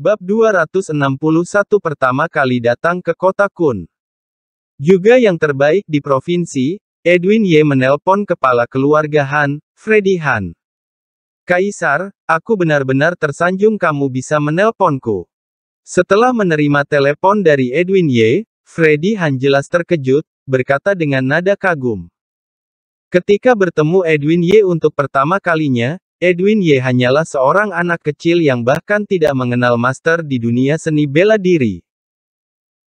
Bab 261 pertama kali datang ke kota Kun. Juga yang terbaik di provinsi, Edwin Y menelpon kepala keluarga Han, Freddy Han. Kaisar, aku benar-benar tersanjung kamu bisa menelponku. Setelah menerima telepon dari Edwin Y, Freddy Han jelas terkejut, berkata dengan nada kagum. Ketika bertemu Edwin Y untuk pertama kalinya, Edwin Ye hanyalah seorang anak kecil yang bahkan tidak mengenal master di dunia seni bela diri.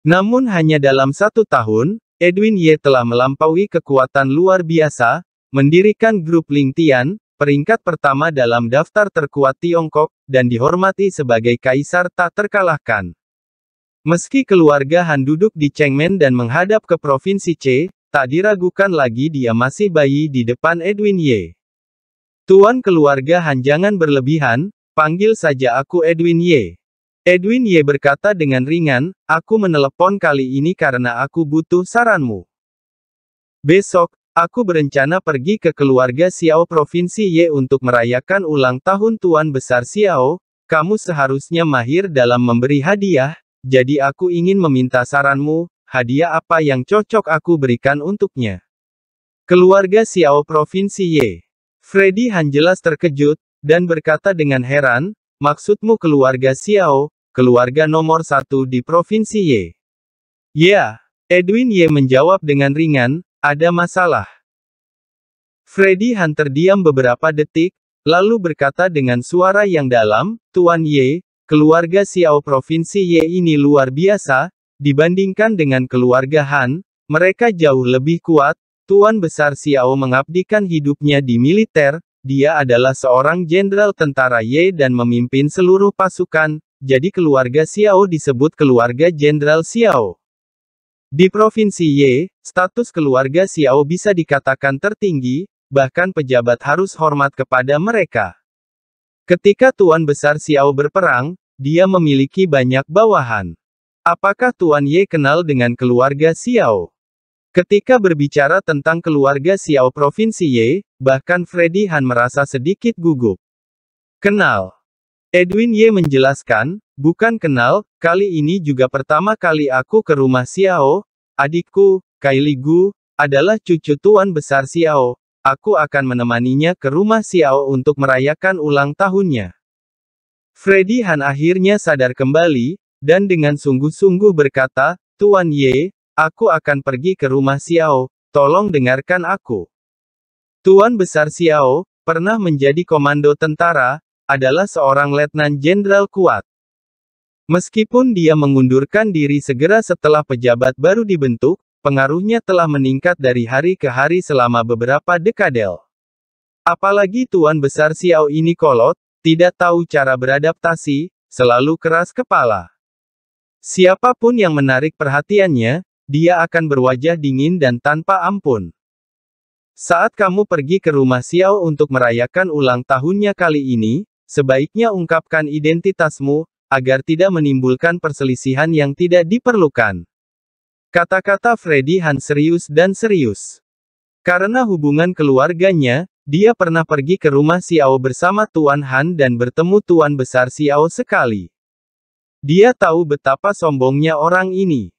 Namun hanya dalam satu tahun, Edwin Ye telah melampaui kekuatan luar biasa, mendirikan grup Ling Tian, peringkat pertama dalam daftar terkuat Tiongkok, dan dihormati sebagai kaisar tak terkalahkan. Meski keluarga Han duduk di Chengmen dan menghadap ke Provinsi C, tak diragukan lagi dia masih bayi di depan Edwin Ye. Tuan keluarga jangan berlebihan, panggil saja aku Edwin Ye. Edwin Ye berkata dengan ringan, aku menelepon kali ini karena aku butuh saranmu. Besok, aku berencana pergi ke keluarga Xiao Provinsi Ye untuk merayakan ulang tahun Tuan Besar Xiao, kamu seharusnya mahir dalam memberi hadiah, jadi aku ingin meminta saranmu, hadiah apa yang cocok aku berikan untuknya. Keluarga Xiao Provinsi Ye. Freddy Han jelas terkejut, dan berkata dengan heran, maksudmu keluarga Xiao, keluarga nomor satu di Provinsi Ye? Ya, Edwin Ye menjawab dengan ringan, ada masalah. Freddy Han terdiam beberapa detik, lalu berkata dengan suara yang dalam, Tuan Ye, keluarga Xiao Provinsi Ye ini luar biasa, dibandingkan dengan keluarga Han, mereka jauh lebih kuat, Tuan Besar Xiao mengabdikan hidupnya di militer, dia adalah seorang jenderal tentara Ye dan memimpin seluruh pasukan, jadi keluarga Xiao disebut keluarga jenderal Xiao. Di provinsi Ye, status keluarga Xiao bisa dikatakan tertinggi, bahkan pejabat harus hormat kepada mereka. Ketika Tuan Besar Xiao berperang, dia memiliki banyak bawahan. Apakah Tuan Ye kenal dengan keluarga Xiao? Ketika berbicara tentang keluarga Xiao Provinsi Ye, bahkan Freddy Han merasa sedikit gugup. Kenal. Edwin Ye menjelaskan, bukan kenal, kali ini juga pertama kali aku ke rumah Xiao, adikku, Kylie Gu, adalah cucu tuan besar Xiao. Aku akan menemaninya ke rumah Xiao untuk merayakan ulang tahunnya. Freddy Han akhirnya sadar kembali, dan dengan sungguh-sungguh berkata, Tuan Ye, Aku akan pergi ke rumah Xiao, tolong dengarkan aku. Tuan Besar Xiao, pernah menjadi komando tentara, adalah seorang letnan jenderal kuat. Meskipun dia mengundurkan diri segera setelah pejabat baru dibentuk, pengaruhnya telah meningkat dari hari ke hari selama beberapa dekade. Apalagi Tuan Besar Xiao ini kolot, tidak tahu cara beradaptasi, selalu keras kepala. Siapapun yang menarik perhatiannya, dia akan berwajah dingin dan tanpa ampun. Saat kamu pergi ke rumah Xiao untuk merayakan ulang tahunnya kali ini, sebaiknya ungkapkan identitasmu, agar tidak menimbulkan perselisihan yang tidak diperlukan. Kata-kata Freddy Han serius dan serius. Karena hubungan keluarganya, dia pernah pergi ke rumah Xiao bersama Tuan Han dan bertemu Tuan Besar Xiao sekali. Dia tahu betapa sombongnya orang ini.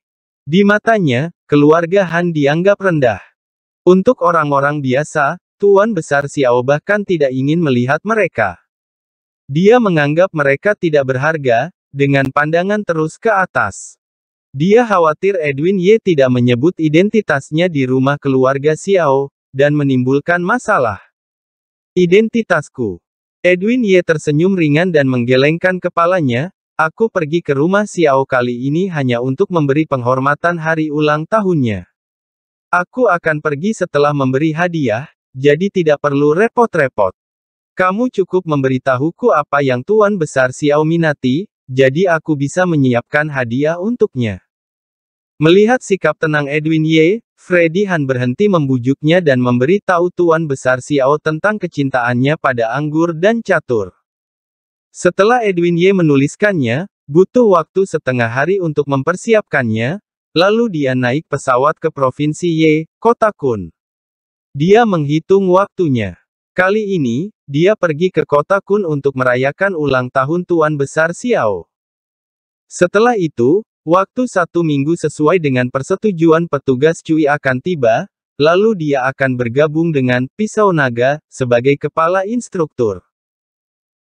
Di matanya, keluarga Han dianggap rendah. Untuk orang-orang biasa, Tuan Besar Xiao bahkan tidak ingin melihat mereka. Dia menganggap mereka tidak berharga, dengan pandangan terus ke atas. Dia khawatir Edwin Ye tidak menyebut identitasnya di rumah keluarga Xiao, dan menimbulkan masalah. Identitasku. Edwin Ye tersenyum ringan dan menggelengkan kepalanya, Aku pergi ke rumah Xiao kali ini hanya untuk memberi penghormatan hari ulang tahunnya. Aku akan pergi setelah memberi hadiah, jadi tidak perlu repot-repot. Kamu cukup memberitahuku apa yang Tuan Besar Xiao minati, jadi aku bisa menyiapkan hadiah untuknya. Melihat sikap tenang Edwin Ye, Freddy Han berhenti membujuknya dan memberi tahu Tuan Besar Xiao tentang kecintaannya pada anggur dan catur. Setelah Edwin Ye menuliskannya, butuh waktu setengah hari untuk mempersiapkannya, lalu dia naik pesawat ke provinsi Ye, kota Kun. Dia menghitung waktunya. Kali ini, dia pergi ke kota Kun untuk merayakan ulang tahun Tuan Besar Xiao. Setelah itu, waktu satu minggu sesuai dengan persetujuan petugas Cui akan tiba, lalu dia akan bergabung dengan Pisau Naga sebagai kepala instruktur.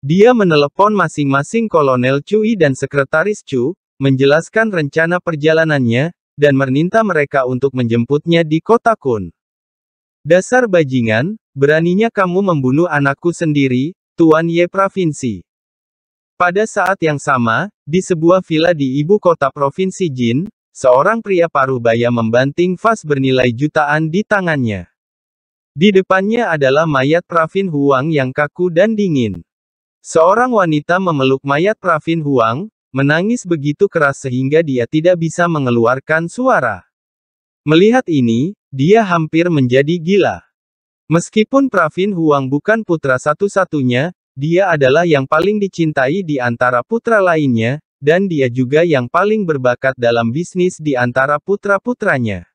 Dia menelepon masing-masing Kolonel Cui dan Sekretaris Chu, menjelaskan rencana perjalanannya, dan meminta mereka untuk menjemputnya di kota Kun. Dasar bajingan, beraninya kamu membunuh anakku sendiri, Tuan Ye Provinsi. Pada saat yang sama, di sebuah villa di ibu kota Provinsi Jin, seorang pria paruh baya membanting vas bernilai jutaan di tangannya. Di depannya adalah mayat Pravin Huang yang kaku dan dingin. Seorang wanita memeluk mayat Pravin Huang, menangis begitu keras sehingga dia tidak bisa mengeluarkan suara. Melihat ini, dia hampir menjadi gila. Meskipun Pravin Huang bukan putra satu-satunya, dia adalah yang paling dicintai di antara putra lainnya, dan dia juga yang paling berbakat dalam bisnis di antara putra-putranya.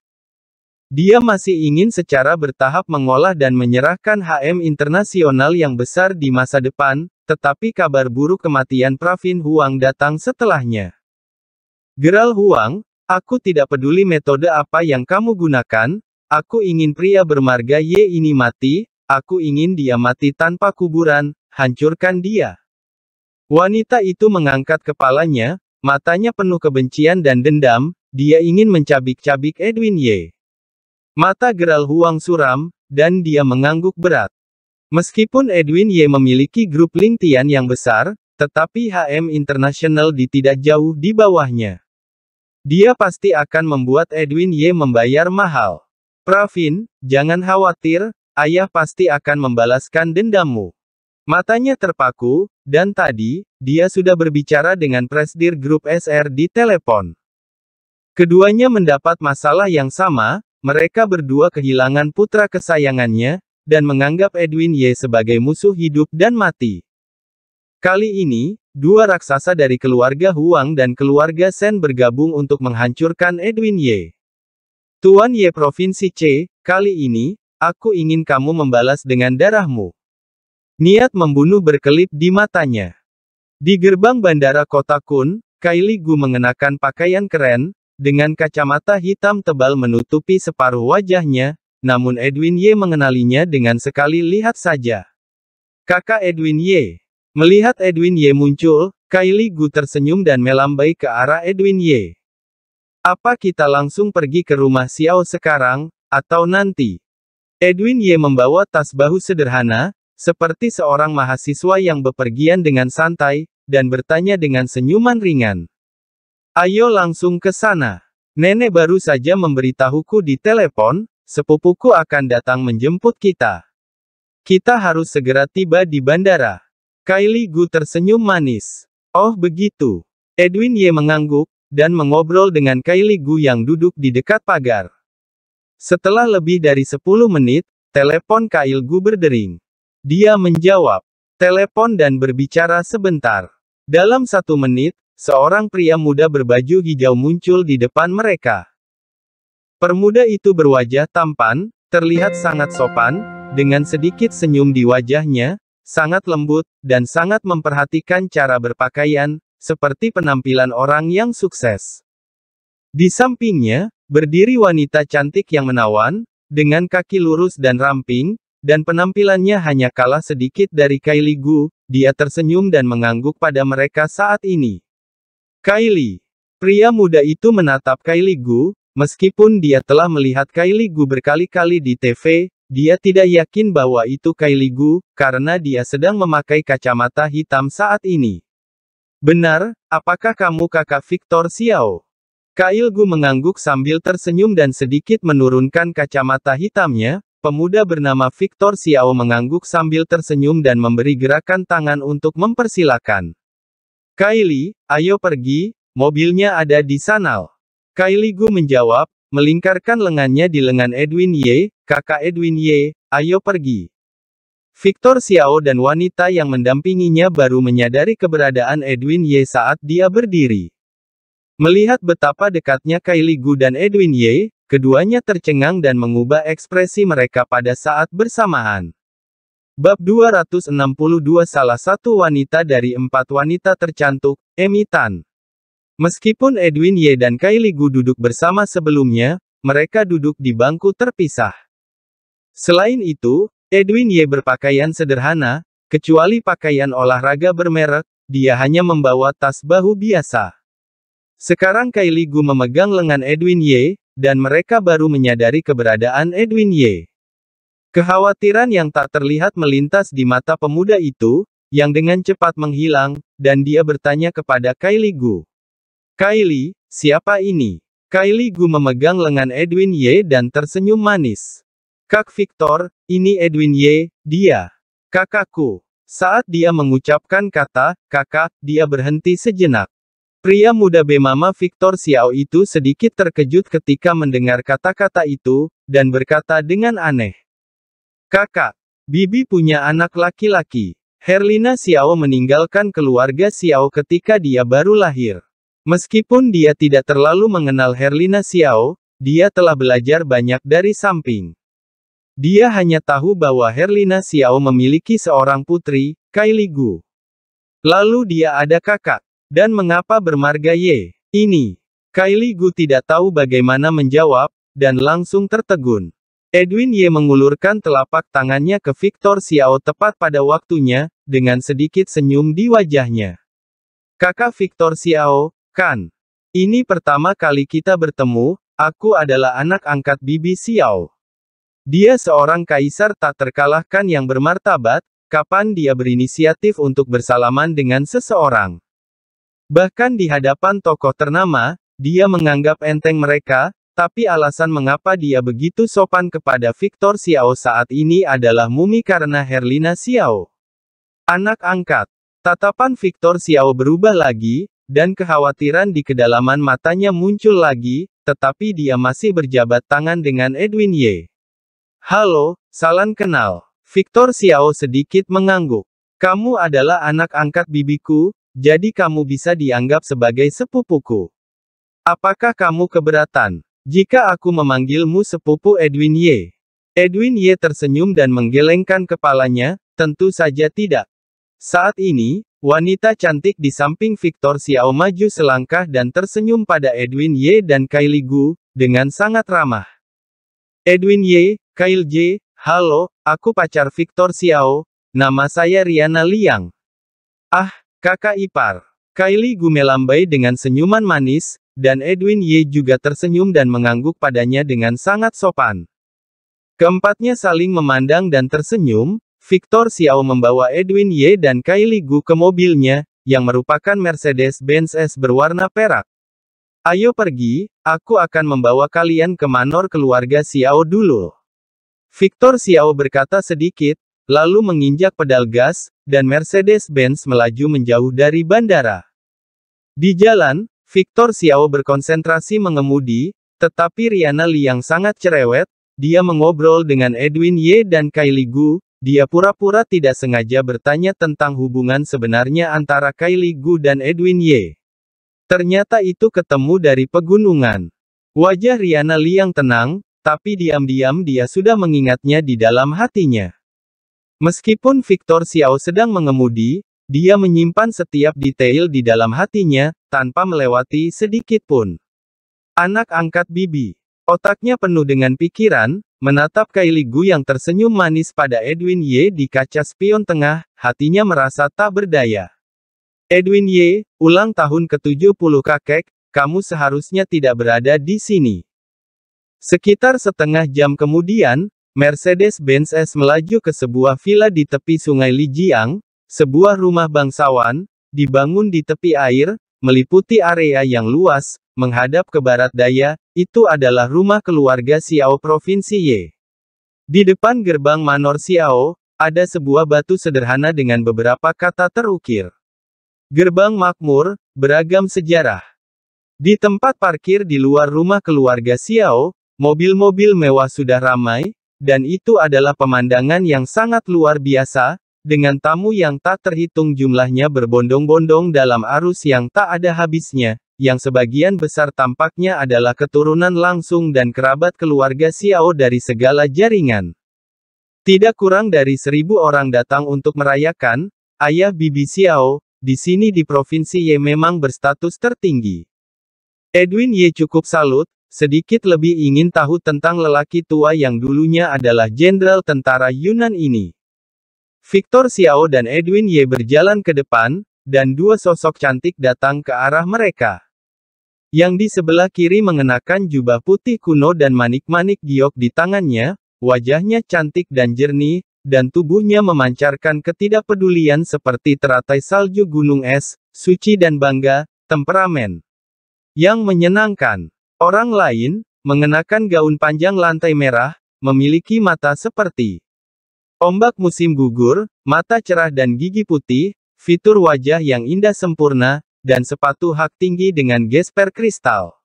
Dia masih ingin secara bertahap mengolah dan menyerahkan HM internasional yang besar di masa depan, tetapi kabar buruk kematian Pravin Huang datang setelahnya. Geral Huang, aku tidak peduli metode apa yang kamu gunakan, aku ingin pria bermarga Y ini mati, aku ingin dia mati tanpa kuburan, hancurkan dia. Wanita itu mengangkat kepalanya, matanya penuh kebencian dan dendam, dia ingin mencabik-cabik Edwin Y. Mata Geral Huang suram, dan dia mengangguk berat. Meskipun Edwin Ye memiliki grup Lingtian yang besar, tetapi HM International di tidak jauh di bawahnya. Dia pasti akan membuat Edwin Ye membayar mahal. Pravin, jangan khawatir, ayah pasti akan membalaskan dendammu. Matanya terpaku, dan tadi, dia sudah berbicara dengan presdir grup SR di telepon. Keduanya mendapat masalah yang sama, mereka berdua kehilangan putra kesayangannya, dan menganggap Edwin Ye sebagai musuh hidup dan mati. Kali ini, dua raksasa dari keluarga Huang dan keluarga Sen bergabung untuk menghancurkan Edwin Ye. Tuan Ye Provinsi C, kali ini, aku ingin kamu membalas dengan darahmu. Niat membunuh berkelip di matanya. Di gerbang bandara kota Kun, Kylie Gu mengenakan pakaian keren, dengan kacamata hitam tebal menutupi separuh wajahnya, namun Edwin Ye mengenalinya dengan sekali lihat saja. Kakak Edwin Ye. Melihat Edwin Ye muncul, Kylie Gu tersenyum dan melambai ke arah Edwin Ye. Apa kita langsung pergi ke rumah Xiao sekarang, atau nanti? Edwin Ye membawa tas bahu sederhana, seperti seorang mahasiswa yang bepergian dengan santai, dan bertanya dengan senyuman ringan. Ayo langsung ke sana. Nenek baru saja memberitahuku di telepon, sepupuku akan datang menjemput kita. Kita harus segera tiba di bandara. Kylie Gu tersenyum manis. Oh begitu. Edwin Ye mengangguk, dan mengobrol dengan Kylie Gu yang duduk di dekat pagar. Setelah lebih dari 10 menit, telepon Kyle Gu berdering. Dia menjawab, telepon dan berbicara sebentar. Dalam satu menit, Seorang pria muda berbaju hijau muncul di depan mereka. Permuda itu berwajah tampan, terlihat sangat sopan, dengan sedikit senyum di wajahnya, sangat lembut, dan sangat memperhatikan cara berpakaian, seperti penampilan orang yang sukses. Di sampingnya, berdiri wanita cantik yang menawan, dengan kaki lurus dan ramping, dan penampilannya hanya kalah sedikit dari Kylie Gu, dia tersenyum dan mengangguk pada mereka saat ini. Kylie. Pria muda itu menatap Kylie Gu, meskipun dia telah melihat Kylie Gu berkali-kali di TV, dia tidak yakin bahwa itu Kylie Gu, karena dia sedang memakai kacamata hitam saat ini. Benar, apakah kamu kakak Victor Xiao? Kyle Gu mengangguk sambil tersenyum dan sedikit menurunkan kacamata hitamnya, pemuda bernama Victor Xiao mengangguk sambil tersenyum dan memberi gerakan tangan untuk mempersilahkan. Kylie, ayo pergi, mobilnya ada di sana. Kylie Gu menjawab, melingkarkan lengannya di lengan Edwin Ye, kakak Edwin Ye, ayo pergi. Victor Xiao dan wanita yang mendampinginya baru menyadari keberadaan Edwin Ye saat dia berdiri. Melihat betapa dekatnya Kylie Gu dan Edwin Ye, keduanya tercengang dan mengubah ekspresi mereka pada saat bersamaan. Bab 262 Salah satu wanita dari empat wanita tercantuk, Emi Tan. Meskipun Edwin Ye dan Kylie Gu duduk bersama sebelumnya, mereka duduk di bangku terpisah. Selain itu, Edwin Ye berpakaian sederhana, kecuali pakaian olahraga bermerek, dia hanya membawa tas bahu biasa. Sekarang Kylie Gu memegang lengan Edwin Ye, dan mereka baru menyadari keberadaan Edwin Ye. Kekhawatiran yang tak terlihat melintas di mata pemuda itu, yang dengan cepat menghilang, dan dia bertanya kepada Kylie Gu. Kylie, siapa ini? Kylie Gu memegang lengan Edwin Ye dan tersenyum manis. Kak Victor, ini Edwin Ye, dia. Kakakku. Saat dia mengucapkan kata, kakak, dia berhenti sejenak. Pria muda bemama Victor Xiao itu sedikit terkejut ketika mendengar kata-kata itu, dan berkata dengan aneh. Kakak, Bibi punya anak laki-laki. Herlina Xiao meninggalkan keluarga Xiao ketika dia baru lahir. Meskipun dia tidak terlalu mengenal Herlina Xiao, dia telah belajar banyak dari samping. Dia hanya tahu bahwa Herlina Xiao memiliki seorang putri, Kylie Gu. Lalu dia ada kakak. Dan mengapa bermarga Ye? Ini. Kylie Gu tidak tahu bagaimana menjawab, dan langsung tertegun. Edwin Ye mengulurkan telapak tangannya ke Victor Xiao tepat pada waktunya, dengan sedikit senyum di wajahnya. Kakak Victor Xiao, kan? Ini pertama kali kita bertemu, aku adalah anak angkat Bibi Xiao. Dia seorang kaisar tak terkalahkan yang bermartabat, kapan dia berinisiatif untuk bersalaman dengan seseorang. Bahkan di hadapan tokoh ternama, dia menganggap enteng mereka, tapi alasan mengapa dia begitu sopan kepada Victor Xiao saat ini adalah mumi karena Herlina Xiao. Anak angkat. Tatapan Victor Xiao berubah lagi, dan kekhawatiran di kedalaman matanya muncul lagi, tetapi dia masih berjabat tangan dengan Edwin Ye. Halo, salam kenal. Victor Xiao sedikit mengangguk. Kamu adalah anak angkat bibiku, jadi kamu bisa dianggap sebagai sepupuku. Apakah kamu keberatan? Jika aku memanggilmu sepupu Edwin Ye, Edwin Ye tersenyum dan menggelengkan kepalanya, tentu saja tidak. Saat ini, wanita cantik di samping Victor Xiao maju selangkah dan tersenyum pada Edwin Ye dan Kylie Gu, dengan sangat ramah. Edwin Ye, Kyle J, halo, aku pacar Victor Xiao, nama saya Riana Liang. Ah, kakak ipar. Kylie Gu melambai dengan senyuman manis, dan Edwin Ye juga tersenyum dan mengangguk padanya dengan sangat sopan. Keempatnya saling memandang dan tersenyum, Victor Xiao membawa Edwin Ye dan Kylie Gu ke mobilnya, yang merupakan Mercedes-Benz S berwarna perak. Ayo pergi, aku akan membawa kalian ke manor keluarga Xiao dulu. Victor Xiao berkata sedikit, lalu menginjak pedal gas, dan Mercedes-Benz melaju menjauh dari bandara. Di jalan, Victor Xiao berkonsentrasi mengemudi, tetapi Riana Li yang sangat cerewet, dia mengobrol dengan Edwin Ye dan Kylie Gu, dia pura-pura tidak sengaja bertanya tentang hubungan sebenarnya antara Kylie Gu dan Edwin Ye. Ternyata itu ketemu dari pegunungan. Wajah Riana Li yang tenang, tapi diam-diam dia sudah mengingatnya di dalam hatinya. Meskipun Victor Xiao sedang mengemudi, dia menyimpan setiap detail di dalam hatinya, tanpa melewati sedikit pun. Anak angkat Bibi. Otaknya penuh dengan pikiran, menatap Kylie Gu yang tersenyum manis pada Edwin Ye di kaca spion tengah, hatinya merasa tak berdaya. Edwin Ye, ulang tahun ke-70 kakek, kamu seharusnya tidak berada di sini. Sekitar setengah jam kemudian, Mercedes-Benz S melaju ke sebuah villa di tepi sungai Lijiang, sebuah rumah bangsawan, dibangun di tepi air, meliputi area yang luas, menghadap ke barat daya, itu adalah rumah keluarga Xiao Provinsi Ye. Di depan gerbang Manor Xiao, ada sebuah batu sederhana dengan beberapa kata terukir. Gerbang makmur, beragam sejarah. Di tempat parkir di luar rumah keluarga Xiao, mobil-mobil mewah sudah ramai, dan itu adalah pemandangan yang sangat luar biasa, dengan tamu yang tak terhitung jumlahnya berbondong-bondong dalam arus yang tak ada habisnya, yang sebagian besar tampaknya adalah keturunan langsung dan kerabat keluarga Xiao dari segala jaringan. Tidak kurang dari seribu orang datang untuk merayakan, ayah Bibi Xiao, di sini di Provinsi Ye memang berstatus tertinggi. Edwin Ye cukup salut, sedikit lebih ingin tahu tentang lelaki tua yang dulunya adalah jenderal tentara Yunan ini. Victor Xiao dan Edwin Ye berjalan ke depan, dan dua sosok cantik datang ke arah mereka. Yang di sebelah kiri mengenakan jubah putih kuno dan manik-manik giok di tangannya, wajahnya cantik dan jernih, dan tubuhnya memancarkan ketidakpedulian seperti teratai salju gunung es, suci dan bangga, temperamen. Yang menyenangkan, orang lain, mengenakan gaun panjang lantai merah, memiliki mata seperti Ombak musim gugur, mata cerah dan gigi putih, fitur wajah yang indah sempurna, dan sepatu hak tinggi dengan gesper kristal.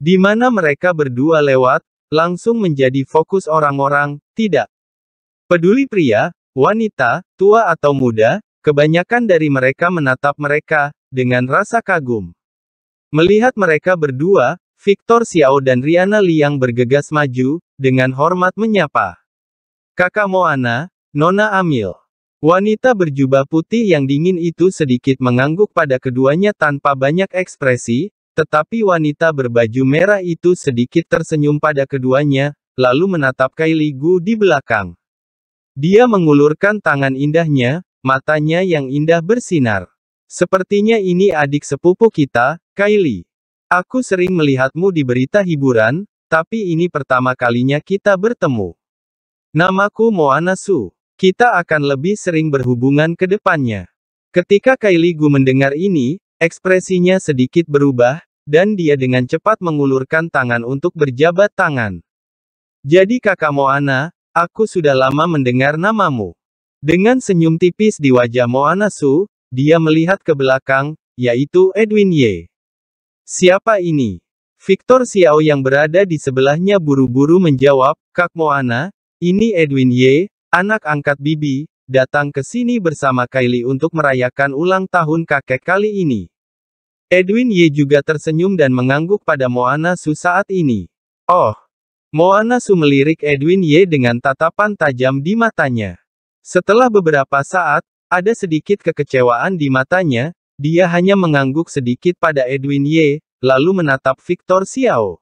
Di mana mereka berdua lewat, langsung menjadi fokus orang-orang, tidak peduli pria, wanita, tua atau muda, kebanyakan dari mereka menatap mereka, dengan rasa kagum. Melihat mereka berdua, Victor Xiao dan Riana Liang bergegas maju, dengan hormat menyapa. Kakak Moana, Nona Amil. Wanita berjubah putih yang dingin itu sedikit mengangguk pada keduanya tanpa banyak ekspresi, tetapi wanita berbaju merah itu sedikit tersenyum pada keduanya, lalu menatap Kylie Gu di belakang. Dia mengulurkan tangan indahnya, matanya yang indah bersinar. Sepertinya ini adik sepupu kita, Kylie. Aku sering melihatmu di berita hiburan, tapi ini pertama kalinya kita bertemu. Namaku Moana Su. Kita akan lebih sering berhubungan ke depannya. Ketika Kailigu mendengar ini, ekspresinya sedikit berubah, dan dia dengan cepat mengulurkan tangan untuk berjabat tangan. Jadi kakak Moana, aku sudah lama mendengar namamu. Dengan senyum tipis di wajah Moana Su, dia melihat ke belakang, yaitu Edwin Ye. Siapa ini? Victor Xiao yang berada di sebelahnya buru-buru menjawab, Kak Moana, ini Edwin Ye, anak angkat Bibi, datang ke sini bersama Kylie untuk merayakan ulang tahun kakek kali ini. Edwin Ye juga tersenyum dan mengangguk pada Moana Su saat ini. Oh, Moana Su melirik Edwin Ye dengan tatapan tajam di matanya. Setelah beberapa saat, ada sedikit kekecewaan di matanya, dia hanya mengangguk sedikit pada Edwin Ye, lalu menatap Victor Xiao.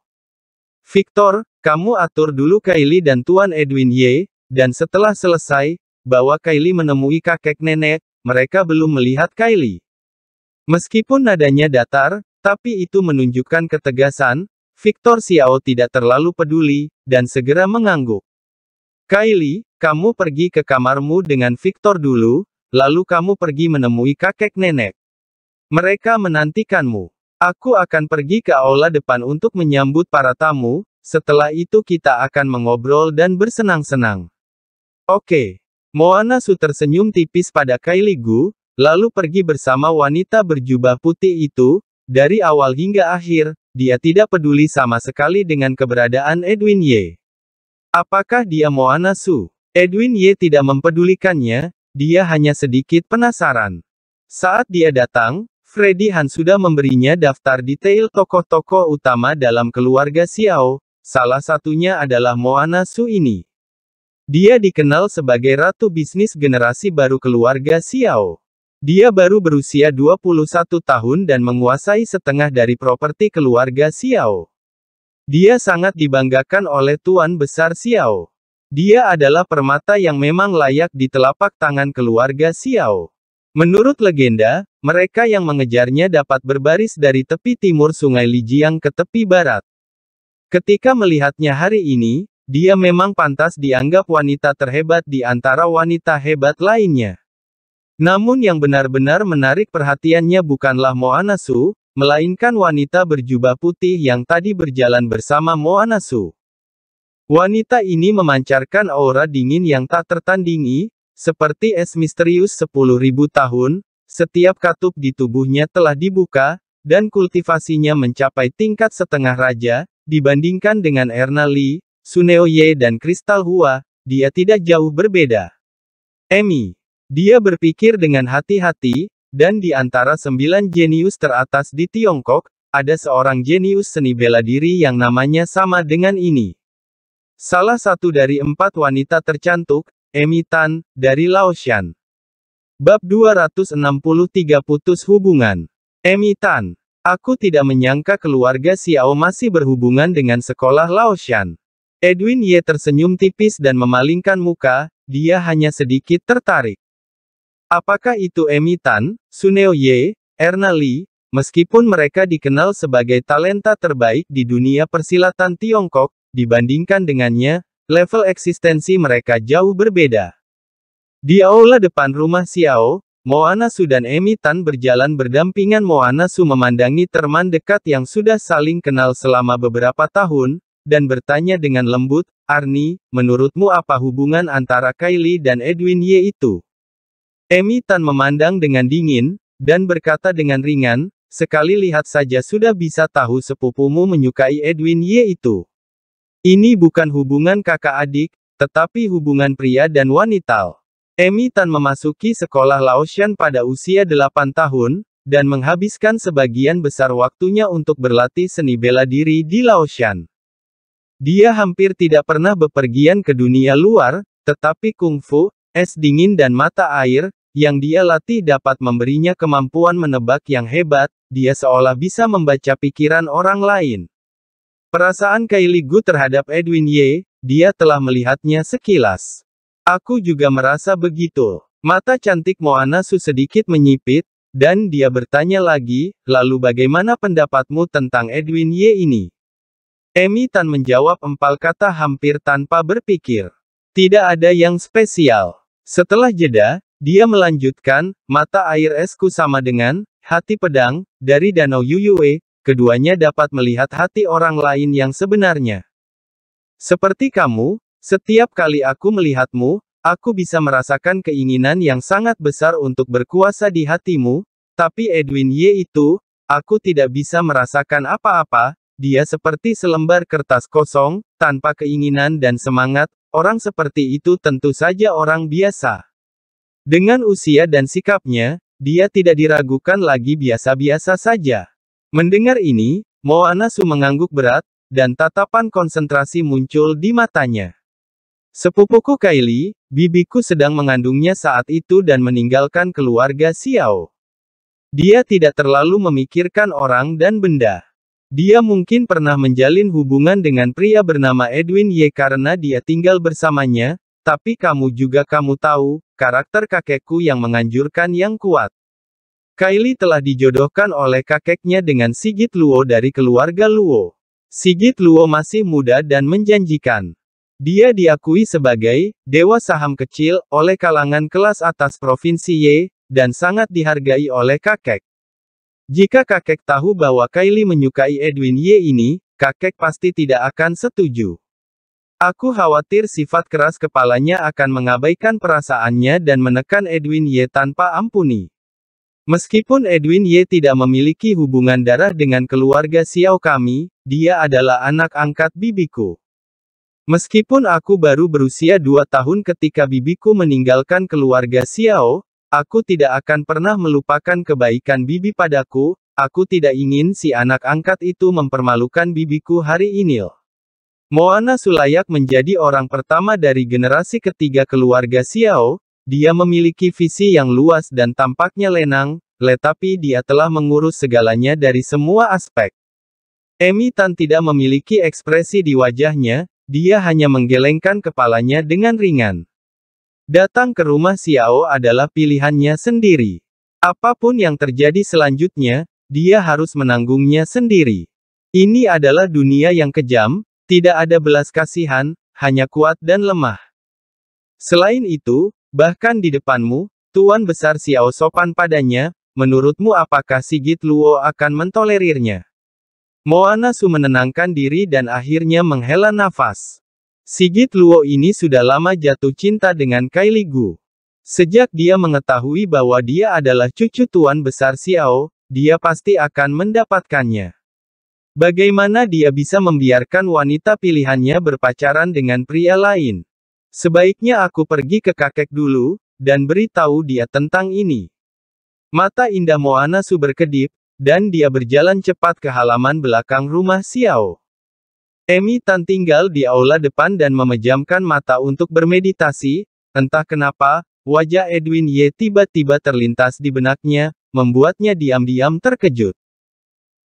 Victor, kamu atur dulu Kylie dan Tuan Edwin Ye, dan setelah selesai, bawa Kylie menemui kakek nenek, mereka belum melihat Kylie. Meskipun nadanya datar, tapi itu menunjukkan ketegasan, Victor Xiao tidak terlalu peduli, dan segera mengangguk. Kylie, kamu pergi ke kamarmu dengan Victor dulu, lalu kamu pergi menemui kakek nenek. Mereka menantikanmu. Aku akan pergi ke aula depan untuk menyambut para tamu, setelah itu kita akan mengobrol dan bersenang-senang. Oke. Moana Su tersenyum tipis pada Kylie Gu, lalu pergi bersama wanita berjubah putih itu, dari awal hingga akhir, dia tidak peduli sama sekali dengan keberadaan Edwin Ye. Apakah dia Moana Su? Edwin Ye tidak mempedulikannya, dia hanya sedikit penasaran. Saat dia datang, Freddy Han sudah memberinya daftar detail tokoh-tokoh utama dalam keluarga Xiao, Salah satunya adalah Moana Su ini. Dia dikenal sebagai ratu bisnis generasi baru keluarga Xiao. Dia baru berusia 21 tahun dan menguasai setengah dari properti keluarga Xiao. Dia sangat dibanggakan oleh Tuan Besar Xiao. Dia adalah permata yang memang layak di telapak tangan keluarga Xiao. Menurut legenda, mereka yang mengejarnya dapat berbaris dari tepi timur Sungai Lijiang ke tepi barat. Ketika melihatnya hari ini, dia memang pantas dianggap wanita terhebat di antara wanita hebat lainnya. Namun yang benar-benar menarik perhatiannya bukanlah Moanasu, melainkan wanita berjubah putih yang tadi berjalan bersama Moanasu. Wanita ini memancarkan aura dingin yang tak tertandingi, seperti es misterius 10.000 tahun, setiap katup di tubuhnya telah dibuka, dan kultivasinya mencapai tingkat setengah raja, Dibandingkan dengan Erna Lee, Suneo Ye dan Kristal Hua, dia tidak jauh berbeda. Emi. Dia berpikir dengan hati-hati, dan di antara sembilan jenius teratas di Tiongkok, ada seorang jenius seni bela diri yang namanya sama dengan ini. Salah satu dari empat wanita tercantik, Emi Tan, dari Laoshan. Bab 263 Putus Hubungan Emi Tan Aku tidak menyangka keluarga Xiao masih berhubungan dengan sekolah Laoshan. Edwin Ye tersenyum tipis dan memalingkan muka, dia hanya sedikit tertarik. Apakah itu Emi Tan, Suneo Ye, Erna Lee, meskipun mereka dikenal sebagai talenta terbaik di dunia persilatan Tiongkok, dibandingkan dengannya, level eksistensi mereka jauh berbeda. Di aula depan rumah Xiao, Moana Su dan Emi Tan berjalan berdampingan Moana Su memandangi teman dekat yang sudah saling kenal selama beberapa tahun, dan bertanya dengan lembut, Arni, menurutmu apa hubungan antara Kylie dan Edwin Ye itu? Emi Tan memandang dengan dingin, dan berkata dengan ringan, sekali lihat saja sudah bisa tahu sepupumu menyukai Edwin Ye itu. Ini bukan hubungan kakak adik, tetapi hubungan pria dan wanita. Emi Tan memasuki sekolah Laosian pada usia 8 tahun, dan menghabiskan sebagian besar waktunya untuk berlatih seni bela diri di Laosian. Dia hampir tidak pernah bepergian ke dunia luar, tetapi kungfu, es dingin dan mata air, yang dia latih dapat memberinya kemampuan menebak yang hebat, dia seolah bisa membaca pikiran orang lain. Perasaan Kylie Gu terhadap Edwin Ye, dia telah melihatnya sekilas. Aku juga merasa begitu. Mata cantik Moana Su sedikit menyipit, dan dia bertanya lagi, lalu bagaimana pendapatmu tentang Edwin Ye ini? Emi Tan menjawab empal kata hampir tanpa berpikir. Tidak ada yang spesial. Setelah jeda, dia melanjutkan, mata air esku sama dengan, hati pedang, dari Danau Yuyue, keduanya dapat melihat hati orang lain yang sebenarnya. Seperti kamu, setiap kali aku melihatmu, aku bisa merasakan keinginan yang sangat besar untuk berkuasa di hatimu, tapi Edwin Y itu, aku tidak bisa merasakan apa-apa, dia seperti selembar kertas kosong, tanpa keinginan dan semangat, orang seperti itu tentu saja orang biasa. Dengan usia dan sikapnya, dia tidak diragukan lagi biasa-biasa saja. Mendengar ini, Moana Su mengangguk berat, dan tatapan konsentrasi muncul di matanya. Sepupuku Kylie, bibiku sedang mengandungnya saat itu dan meninggalkan keluarga Xiao. Dia tidak terlalu memikirkan orang dan benda. Dia mungkin pernah menjalin hubungan dengan pria bernama Edwin Ye karena dia tinggal bersamanya, tapi kamu juga kamu tahu, karakter kakekku yang menganjurkan yang kuat. Kylie telah dijodohkan oleh kakeknya dengan Sigit Luo dari keluarga Luo. Sigit Luo masih muda dan menjanjikan. Dia diakui sebagai dewa saham kecil oleh kalangan kelas atas Provinsi Y, dan sangat dihargai oleh kakek. Jika kakek tahu bahwa Kylie menyukai Edwin Ye ini, kakek pasti tidak akan setuju. Aku khawatir sifat keras kepalanya akan mengabaikan perasaannya dan menekan Edwin Ye tanpa ampuni. Meskipun Edwin Ye tidak memiliki hubungan darah dengan keluarga Xiao kami, dia adalah anak angkat bibiku. Meskipun aku baru berusia dua tahun ketika bibiku meninggalkan keluarga Xiao, aku tidak akan pernah melupakan kebaikan bibi padaku, aku tidak ingin si anak angkat itu mempermalukan bibiku hari ini. Moana Sulayak menjadi orang pertama dari generasi ketiga keluarga Xiao, dia memiliki visi yang luas dan tampaknya lenang, tetapi dia telah mengurus segalanya dari semua aspek. Emi Tan tidak memiliki ekspresi di wajahnya, dia hanya menggelengkan kepalanya dengan ringan. Datang ke rumah Xiao adalah pilihannya sendiri. Apapun yang terjadi selanjutnya, dia harus menanggungnya sendiri. Ini adalah dunia yang kejam, tidak ada belas kasihan, hanya kuat dan lemah. Selain itu, bahkan di depanmu, Tuan Besar Xiao sopan padanya, menurutmu apakah Sigit Luo akan mentolerirnya? Moana Su menenangkan diri dan akhirnya menghela nafas. Sigit Luo ini sudah lama jatuh cinta dengan Kylie Gu. Sejak dia mengetahui bahwa dia adalah cucu tuan besar Xiao, dia pasti akan mendapatkannya. Bagaimana dia bisa membiarkan wanita pilihannya berpacaran dengan pria lain? Sebaiknya aku pergi ke kakek dulu, dan beritahu dia tentang ini. Mata indah Moana Su berkedip, dan dia berjalan cepat ke halaman belakang rumah Xiao. Emi Tan tinggal di aula depan dan memejamkan mata untuk bermeditasi, entah kenapa, wajah Edwin Ye tiba-tiba terlintas di benaknya, membuatnya diam-diam terkejut.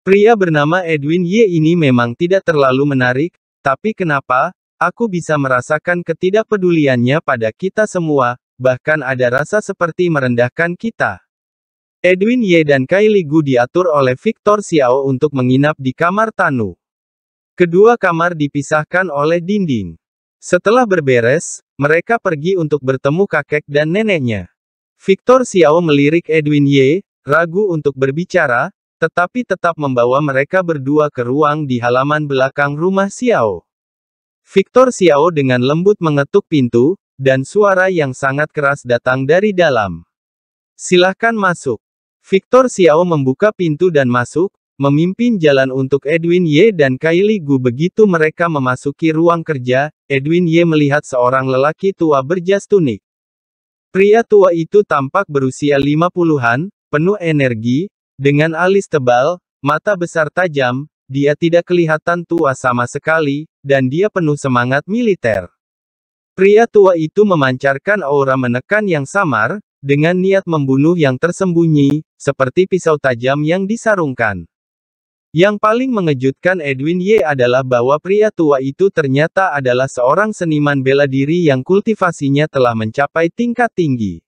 Pria bernama Edwin Ye ini memang tidak terlalu menarik, tapi kenapa, aku bisa merasakan ketidakpeduliannya pada kita semua, bahkan ada rasa seperti merendahkan kita. Edwin Ye dan Kylie Gu diatur oleh Victor Xiao untuk menginap di kamar Tanu. Kedua kamar dipisahkan oleh dinding. Setelah berberes, mereka pergi untuk bertemu kakek dan neneknya. Victor Xiao melirik Edwin Ye, ragu untuk berbicara, tetapi tetap membawa mereka berdua ke ruang di halaman belakang rumah Xiao. Victor Xiao dengan lembut mengetuk pintu, dan suara yang sangat keras datang dari dalam. Silahkan masuk. Victor Xiao membuka pintu dan masuk, memimpin jalan untuk Edwin Ye dan Kylie Gu begitu mereka memasuki ruang kerja, Edwin Ye melihat seorang lelaki tua berjas tunik. Pria tua itu tampak berusia 50-an, penuh energi, dengan alis tebal, mata besar tajam, dia tidak kelihatan tua sama sekali, dan dia penuh semangat militer. Pria tua itu memancarkan aura menekan yang samar, dengan niat membunuh yang tersembunyi, seperti pisau tajam yang disarungkan. Yang paling mengejutkan Edwin Ye adalah bahwa pria tua itu ternyata adalah seorang seniman bela diri yang kultivasinya telah mencapai tingkat tinggi.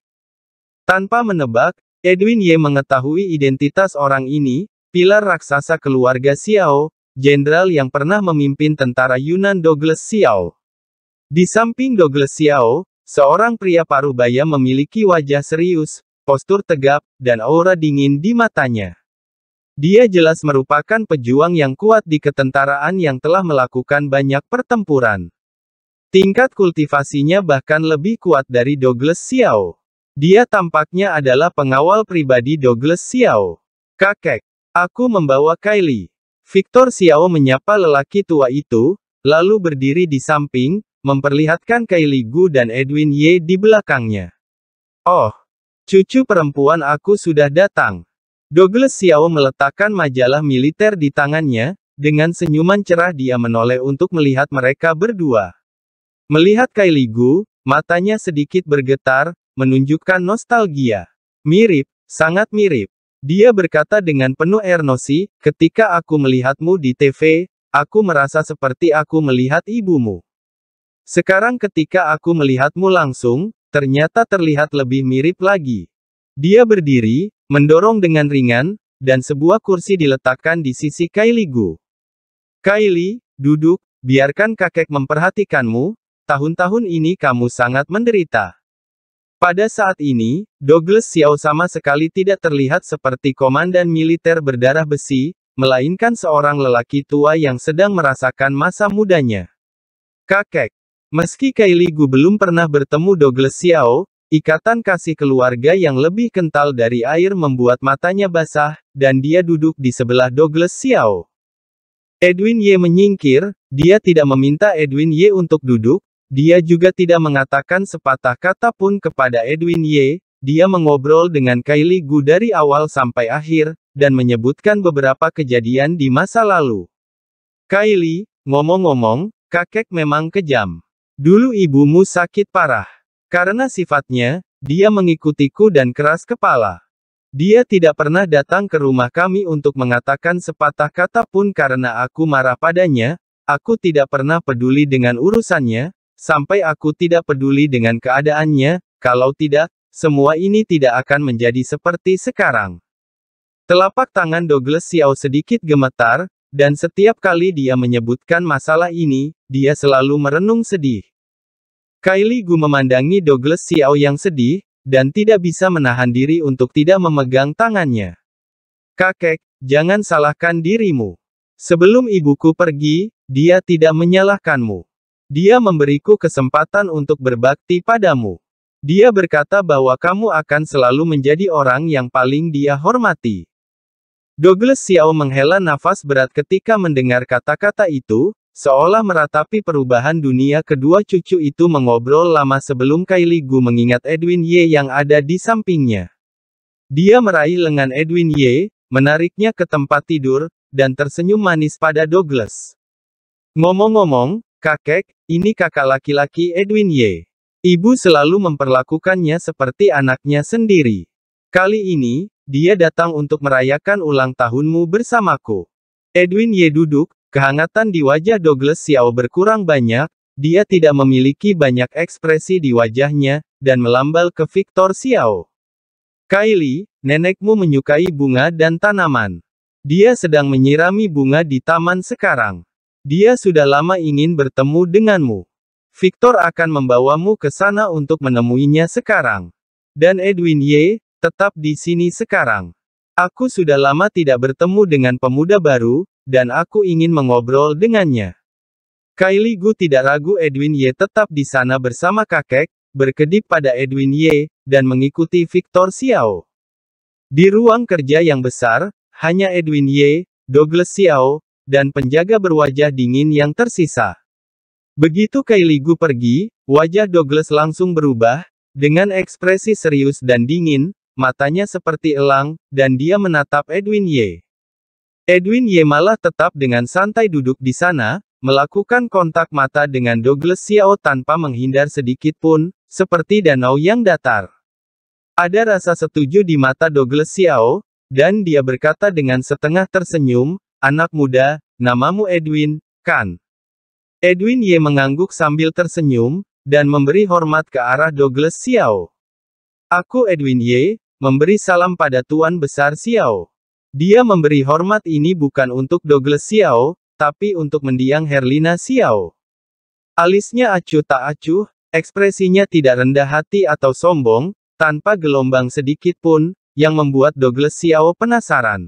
Tanpa menebak, Edwin Ye mengetahui identitas orang ini, pilar raksasa keluarga Xiao, jenderal yang pernah memimpin tentara Yunan Douglas Xiao. Di samping Douglas Xiao, Seorang pria paruh baya memiliki wajah serius, postur tegap, dan aura dingin di matanya. Dia jelas merupakan pejuang yang kuat di ketentaraan yang telah melakukan banyak pertempuran. Tingkat kultivasinya bahkan lebih kuat dari Douglas Xiao. Dia tampaknya adalah pengawal pribadi Douglas Xiao. Kakek, aku membawa Kylie. Victor Xiao menyapa lelaki tua itu, lalu berdiri di samping, memperlihatkan Kylie Gu dan Edwin Ye di belakangnya. Oh, cucu perempuan aku sudah datang. Douglas Xiao meletakkan majalah militer di tangannya, dengan senyuman cerah dia menoleh untuk melihat mereka berdua. Melihat Kylie Gu, matanya sedikit bergetar, menunjukkan nostalgia. Mirip, sangat mirip. Dia berkata dengan penuh ernosi, ketika aku melihatmu di TV, aku merasa seperti aku melihat ibumu. Sekarang ketika aku melihatmu langsung, ternyata terlihat lebih mirip lagi. Dia berdiri, mendorong dengan ringan, dan sebuah kursi diletakkan di sisi Kailigu. Kaili, duduk, biarkan kakek memperhatikanmu, tahun-tahun ini kamu sangat menderita. Pada saat ini, Douglas Xiao sama sekali tidak terlihat seperti komandan militer berdarah besi, melainkan seorang lelaki tua yang sedang merasakan masa mudanya. Kakek, Meski Kylie Gu belum pernah bertemu Douglas Xiao, ikatan kasih keluarga yang lebih kental dari air membuat matanya basah, dan dia duduk di sebelah Douglas Xiao. Edwin Ye menyingkir, dia tidak meminta Edwin Ye untuk duduk, dia juga tidak mengatakan sepatah kata pun kepada Edwin Ye, dia mengobrol dengan Kylie Gu dari awal sampai akhir, dan menyebutkan beberapa kejadian di masa lalu. Kylie, ngomong-ngomong, kakek memang kejam. Dulu ibumu sakit parah. Karena sifatnya, dia mengikutiku dan keras kepala. Dia tidak pernah datang ke rumah kami untuk mengatakan sepatah kata pun karena aku marah padanya, aku tidak pernah peduli dengan urusannya, sampai aku tidak peduli dengan keadaannya, kalau tidak, semua ini tidak akan menjadi seperti sekarang. Telapak tangan Douglas Xiao sedikit gemetar, dan setiap kali dia menyebutkan masalah ini, dia selalu merenung sedih. Kylie Gu memandangi Douglas Xiao yang sedih, dan tidak bisa menahan diri untuk tidak memegang tangannya. Kakek, jangan salahkan dirimu. Sebelum ibuku pergi, dia tidak menyalahkanmu. Dia memberiku kesempatan untuk berbakti padamu. Dia berkata bahwa kamu akan selalu menjadi orang yang paling dia hormati. Douglas Xiao menghela nafas berat ketika mendengar kata-kata itu, Seolah meratapi perubahan dunia kedua cucu itu mengobrol lama sebelum Kylie Gu mengingat Edwin Ye yang ada di sampingnya. Dia meraih lengan Edwin Ye, menariknya ke tempat tidur, dan tersenyum manis pada Douglas. Ngomong-ngomong, kakek, ini kakak laki-laki Edwin Ye. Ibu selalu memperlakukannya seperti anaknya sendiri. Kali ini, dia datang untuk merayakan ulang tahunmu bersamaku. Edwin Ye duduk, Kehangatan di wajah Douglas Xiao berkurang banyak, dia tidak memiliki banyak ekspresi di wajahnya, dan melambal ke Victor Xiao. Kylie, nenekmu menyukai bunga dan tanaman. Dia sedang menyirami bunga di taman sekarang. Dia sudah lama ingin bertemu denganmu. Victor akan membawamu ke sana untuk menemuinya sekarang. Dan Edwin Ye, tetap di sini sekarang. Aku sudah lama tidak bertemu dengan pemuda baru, dan aku ingin mengobrol dengannya. Kylie Gu tidak ragu Edwin Ye tetap di sana bersama kakek, berkedip pada Edwin Ye dan mengikuti Victor Xiao. Di ruang kerja yang besar, hanya Edwin Ye, Douglas Xiao, dan penjaga berwajah dingin yang tersisa. Begitu Kylie Gu pergi, wajah Douglas langsung berubah, dengan ekspresi serius dan dingin, matanya seperti elang, dan dia menatap Edwin Ye. Edwin Ye malah tetap dengan santai duduk di sana, melakukan kontak mata dengan Douglas Xiao tanpa menghindar sedikit pun, seperti danau yang datar. Ada rasa setuju di mata Douglas Xiao, dan dia berkata dengan setengah tersenyum, anak muda, namamu Edwin, kan? Edwin Ye mengangguk sambil tersenyum, dan memberi hormat ke arah Douglas Xiao. Aku Edwin Ye," memberi salam pada Tuan Besar Xiao. Dia memberi hormat ini bukan untuk Douglas Xiao, tapi untuk mendiang Herlina Xiao. Alisnya acuh tak acuh, ekspresinya tidak rendah hati atau sombong, tanpa gelombang sedikit pun, yang membuat Douglas Xiao penasaran.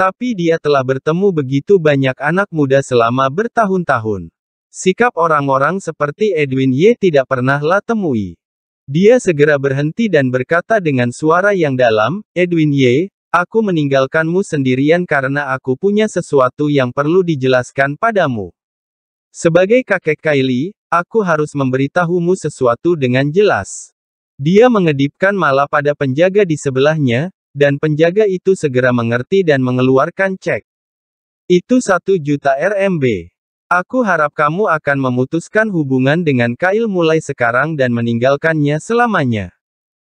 Tapi dia telah bertemu begitu banyak anak muda selama bertahun-tahun. Sikap orang-orang seperti Edwin Ye tidak pernahlah temui. Dia segera berhenti dan berkata dengan suara yang dalam, Edwin Ye, Aku meninggalkanmu sendirian karena aku punya sesuatu yang perlu dijelaskan padamu. Sebagai kakek Kylie, aku harus memberitahumu sesuatu dengan jelas. Dia mengedipkan mala pada penjaga di sebelahnya, dan penjaga itu segera mengerti dan mengeluarkan cek. Itu satu juta RMB. Aku harap kamu akan memutuskan hubungan dengan Kyle mulai sekarang dan meninggalkannya selamanya.